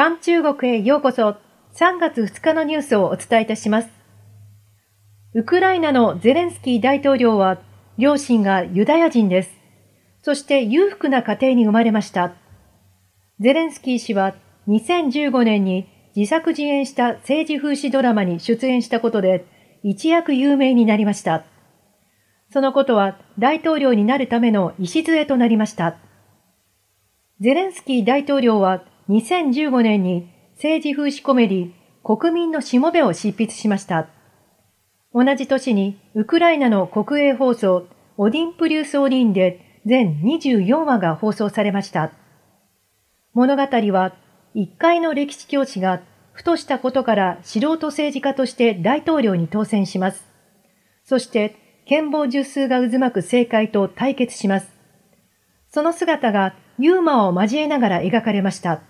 韓中国へようこそ3月2日のニュースをお伝えいたします。ウクライナのゼレンスキー大統領は両親がユダヤ人です。そして裕福な家庭に生まれました。ゼレンスキー氏は2015年に自作自演した政治風刺ドラマに出演したことで一躍有名になりました。そのことは大統領になるための礎となりました。ゼレンスキー大統領は2015年に政治風刺コメディ国民のしもべを執筆しました。同じ年にウクライナの国営放送オディンプリュースオディンで全24話が放送されました。物語は1階の歴史教師がふとしたことから素人政治家として大統領に当選します。そして剣謀術数が渦巻く政界と対決します。その姿がユーモアを交えながら描かれました。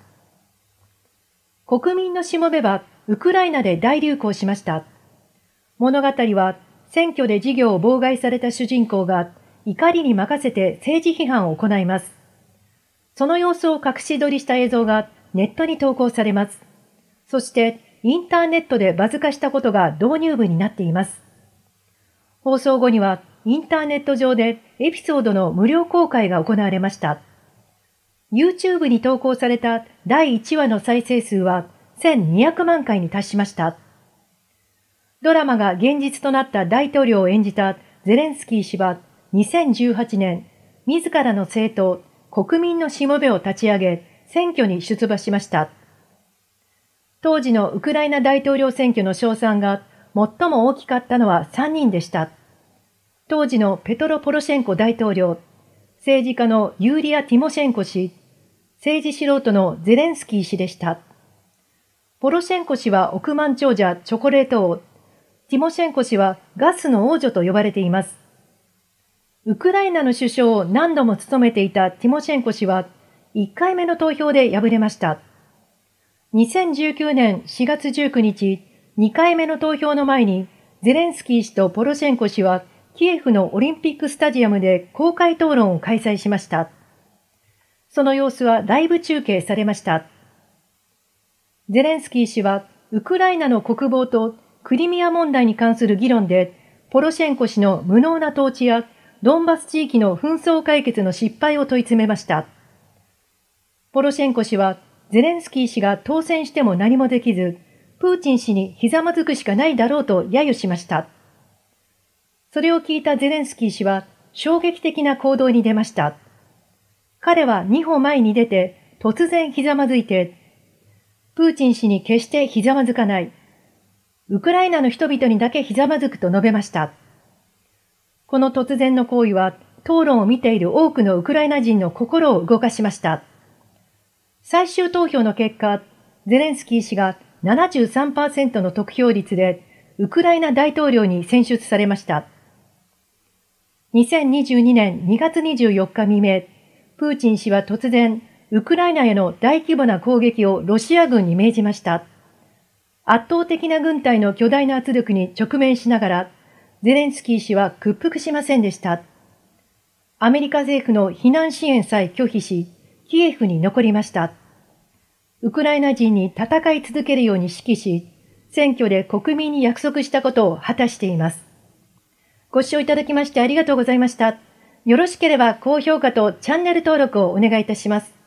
国民のしもべはウクライナで大流行しました。物語は選挙で事業を妨害された主人公が怒りに任せて政治批判を行います。その様子を隠し撮りした映像がネットに投稿されます。そしてインターネットでバズ化したことが導入部になっています。放送後にはインターネット上でエピソードの無料公開が行われました。YouTube に投稿された第1話の再生数は1200万回に達しました。ドラマが現実となった大統領を演じたゼレンスキー氏は2018年、自らの政党、国民のしもべを立ち上げ、選挙に出馬しました。当時のウクライナ大統領選挙の賞賛が最も大きかったのは3人でした。当時のペトロ・ポロシェンコ大統領、政治家のユーリア・ティモシェンコ氏、政治素人のゼレンスキー氏でした。ポロシェンコ氏は億万長者チョコレート王、ティモシェンコ氏はガスの王女と呼ばれています。ウクライナの首相を何度も務めていたティモシェンコ氏は1回目の投票で敗れました。2019年4月19日、2回目の投票の前にゼレンスキー氏とポロシェンコ氏はキエフのオリンピックスタジアムで公開討論を開催しました。その様子はライブ中継されました。ゼレンスキー氏は、ウクライナの国防とクリミア問題に関する議論で、ポロシェンコ氏の無能な統治や、ドンバス地域の紛争解決の失敗を問い詰めました。ポロシェンコ氏は、ゼレンスキー氏が当選しても何もできず、プーチン氏にひざまずくしかないだろうと揶揄しました。それを聞いたゼレンスキー氏は衝撃的な行動に出ました。彼は二歩前に出て、突然ひざまずいて、プーチン氏に決してひざまずかない。ウクライナの人々にだけひざまずくと述べました。この突然の行為は、討論を見ている多くのウクライナ人の心を動かしました。最終投票の結果、ゼレンスキー氏が73%の得票率で、ウクライナ大統領に選出されました。2022年2月24日未明、プーチン氏は突然、ウクライナへの大規模な攻撃をロシア軍に命じました。圧倒的な軍隊の巨大な圧力に直面しながら、ゼレンスキー氏は屈服しませんでした。アメリカ政府の避難支援さえ拒否し、キエフに残りました。ウクライナ人に戦い続けるように指揮し、選挙で国民に約束したことを果たしています。ご視聴いただきましてありがとうございました。よろしければ高評価とチャンネル登録をお願いいたします。